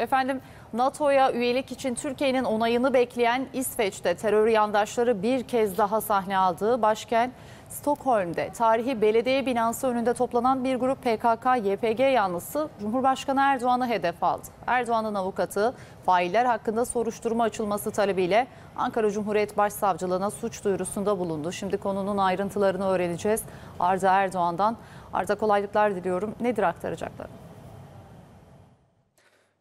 Efendim NATO'ya üyelik için Türkiye'nin onayını bekleyen İsveç'te terör yandaşları bir kez daha sahne aldığı başkent Stockholm'de tarihi belediye binası önünde toplanan bir grup PKK-YPG yanlısı Cumhurbaşkanı Erdoğan'ı hedef aldı. Erdoğan'ın avukatı failler hakkında soruşturma açılması talebiyle Ankara Cumhuriyet Başsavcılığına suç duyurusunda bulundu. Şimdi konunun ayrıntılarını öğreneceğiz Arda Erdoğan'dan. Arda kolaylıklar diliyorum. Nedir aktaracaklarım?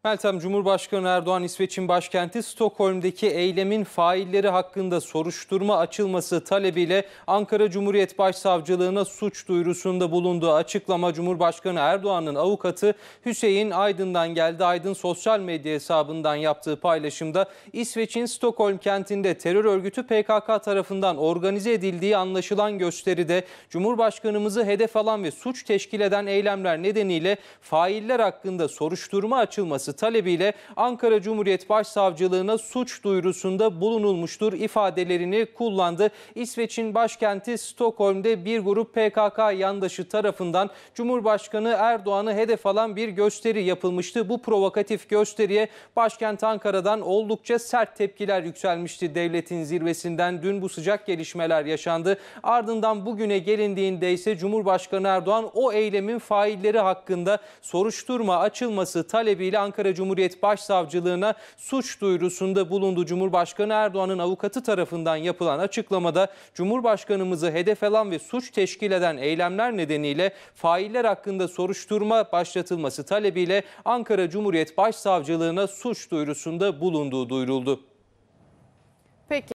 Meltem Cumhurbaşkanı Erdoğan İsveç'in başkenti Stockholm'deki eylemin failleri hakkında soruşturma açılması talebiyle Ankara Cumhuriyet Başsavcılığına suç duyurusunda bulunduğu açıklama Cumhurbaşkanı Erdoğan'ın avukatı Hüseyin Aydın'dan geldi. Aydın sosyal medya hesabından yaptığı paylaşımda İsveç'in Stockholm kentinde terör örgütü PKK tarafından organize edildiği anlaşılan gösteride Cumhurbaşkanımızı hedef alan ve suç teşkil eden eylemler nedeniyle failler hakkında soruşturma açılması açılması talebiyle Ankara Cumhuriyet Başsavcılığına suç duyurusunda bulunulmuştur ifadelerini kullandı. İsveç'in başkenti Stockholm'de bir grup PKK yandaşı tarafından Cumhurbaşkanı Erdoğan'ı hedef alan bir gösteri yapılmıştı. Bu provokatif gösteriye başkent Ankara'dan oldukça sert tepkiler yükselmişti devletin zirvesinden. Dün bu sıcak gelişmeler yaşandı. Ardından bugüne gelindiğinde ise Cumhurbaşkanı Erdoğan o eylemin failleri hakkında soruşturma açılması talebiyle Ankara Ankara Cumhuriyet Başsavcılığına suç duyurusunda bulundu. Cumhurbaşkanı Erdoğan'ın avukatı tarafından yapılan açıklamada Cumhurbaşkanımızı hedef alan ve suç teşkil eden eylemler nedeniyle failler hakkında soruşturma başlatılması talebiyle Ankara Cumhuriyet Başsavcılığına suç duyurusunda bulunduğu duyuruldu. Peki.